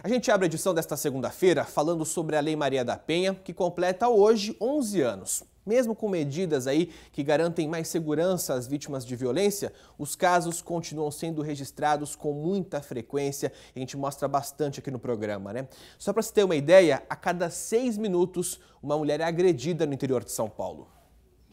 A gente abre a edição desta segunda-feira falando sobre a Lei Maria da Penha, que completa hoje 11 anos. Mesmo com medidas aí que garantem mais segurança às vítimas de violência, os casos continuam sendo registrados com muita frequência. A gente mostra bastante aqui no programa, né? Só para se ter uma ideia, a cada seis minutos uma mulher é agredida no interior de São Paulo.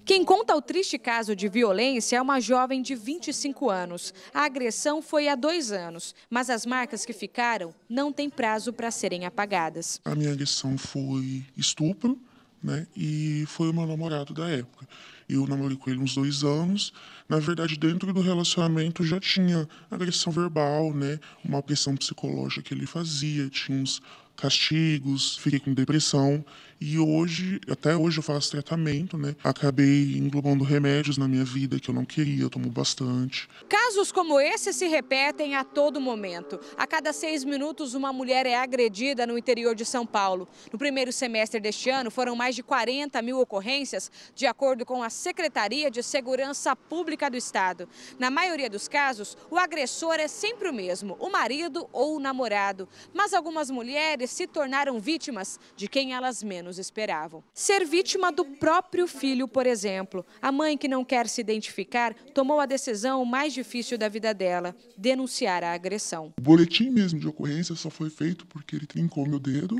Quem conta o triste caso de violência é uma jovem de 25 anos. A agressão foi há dois anos, mas as marcas que ficaram não têm prazo para serem apagadas. A minha agressão foi estupro, né? E foi o meu namorado da época. Eu namorei com ele uns dois anos. Na verdade, dentro do relacionamento já tinha agressão verbal, né? Uma pressão psicológica que ele fazia, tinha uns castigos, fiquei com depressão e hoje, até hoje eu faço tratamento, né? Acabei englobando remédios na minha vida que eu não queria, eu tomo bastante. Casos como esse se repetem a todo momento. A cada seis minutos, uma mulher é agredida no interior de São Paulo. No primeiro semestre deste ano, foram mais de 40 mil ocorrências, de acordo com a Secretaria de Segurança Pública do Estado. Na maioria dos casos, o agressor é sempre o mesmo, o marido ou o namorado. Mas algumas mulheres mulheres se tornaram vítimas de quem elas menos esperavam. Ser vítima do próprio filho, por exemplo. A mãe que não quer se identificar tomou a decisão mais difícil da vida dela, denunciar a agressão. O boletim mesmo de ocorrência só foi feito porque ele trincou meu dedo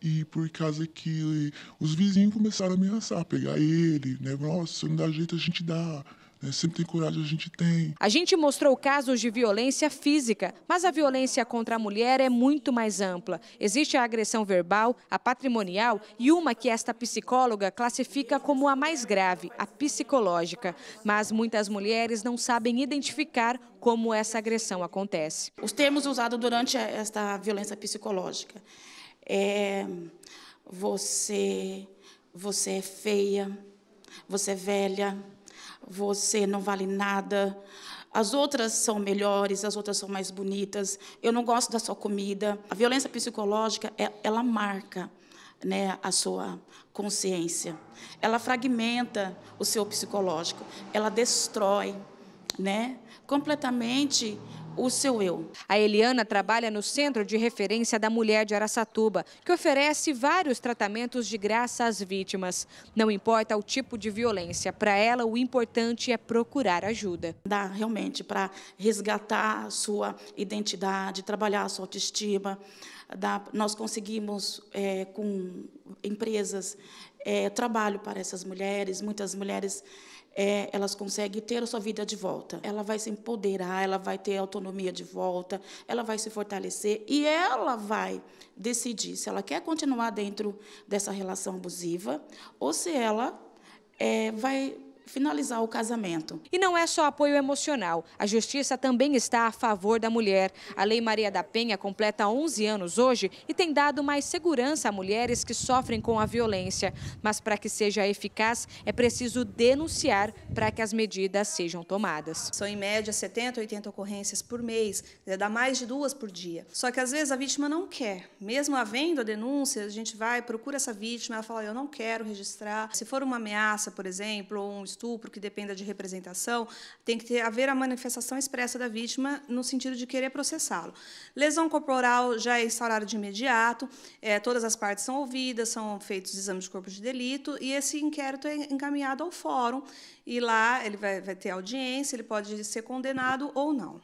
e por causa que os vizinhos começaram a ameaçar, pegar ele, né? Nossa, se não dá jeito, a gente dá. É, sempre tem coragem, a gente tem. A gente mostrou casos de violência física, mas a violência contra a mulher é muito mais ampla. Existe a agressão verbal, a patrimonial e uma que esta psicóloga classifica como a mais grave, a psicológica. Mas muitas mulheres não sabem identificar como essa agressão acontece. Os termos usados durante esta violência psicológica é você, você é feia, você é velha você não vale nada, as outras são melhores, as outras são mais bonitas, eu não gosto da sua comida. A violência psicológica, é, ela marca né, a sua consciência, ela fragmenta o seu psicológico, ela destrói né, completamente o seu eu. A Eliana trabalha no Centro de Referência da Mulher de Araçatuba, que oferece vários tratamentos de graça às vítimas. Não importa o tipo de violência, para ela o importante é procurar ajuda. Dá realmente para resgatar a sua identidade, trabalhar a sua autoestima, da, nós conseguimos, é, com empresas, é, trabalho para essas mulheres. Muitas mulheres é, elas conseguem ter a sua vida de volta. Ela vai se empoderar, ela vai ter autonomia de volta, ela vai se fortalecer e ela vai decidir se ela quer continuar dentro dessa relação abusiva ou se ela é, vai finalizar o casamento. E não é só apoio emocional. A justiça também está a favor da mulher. A Lei Maria da Penha completa 11 anos hoje e tem dado mais segurança a mulheres que sofrem com a violência. Mas para que seja eficaz, é preciso denunciar para que as medidas sejam tomadas. São em média 70, 80 ocorrências por mês, é, dá mais de duas por dia. Só que às vezes a vítima não quer. Mesmo havendo a denúncia, a gente vai, procura essa vítima, ela fala: Eu não quero registrar. Se for uma ameaça, por exemplo, ou um estupro, que dependa de representação, tem que ter, haver a manifestação expressa da vítima no sentido de querer processá-lo. Lesão corporal já é instaurada de imediato, é, todas as partes são ouvidas, são feitos exames de corpo de delito, e esse inquérito é encaminhado ao fórum, e lá ele vai, vai ter audiência, ele pode ser condenado ou não.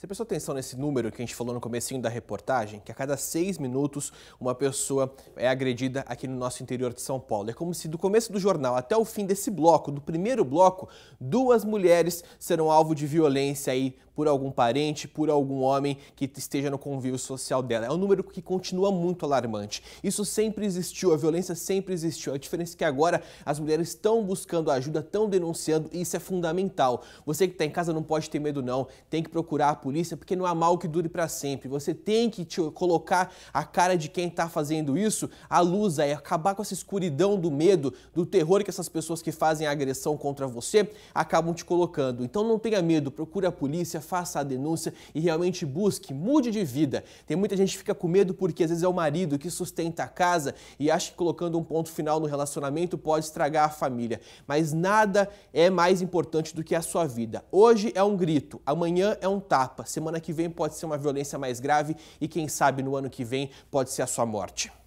Você prestou atenção nesse número que a gente falou no comecinho da reportagem? Que a cada seis minutos uma pessoa é agredida aqui no nosso interior de São Paulo. É como se do começo do jornal até o fim desse bloco, do primeiro bloco, duas mulheres serão alvo de violência aí por algum parente, por algum homem que esteja no convívio social dela. É um número que continua muito alarmante. Isso sempre existiu, a violência sempre existiu. A diferença é que agora as mulheres estão buscando ajuda, estão denunciando e isso é fundamental. Você que está em casa não pode ter medo não, tem que procurar por polícia, porque não há mal que dure para sempre. Você tem que te colocar a cara de quem está fazendo isso à luz, aí, acabar com essa escuridão do medo, do terror que essas pessoas que fazem a agressão contra você acabam te colocando. Então não tenha medo, procure a polícia, faça a denúncia e realmente busque, mude de vida. Tem muita gente que fica com medo porque às vezes é o marido que sustenta a casa e acha que colocando um ponto final no relacionamento pode estragar a família. Mas nada é mais importante do que a sua vida. Hoje é um grito, amanhã é um tapa etapa. Semana que vem pode ser uma violência mais grave e, quem sabe, no ano que vem pode ser a sua morte.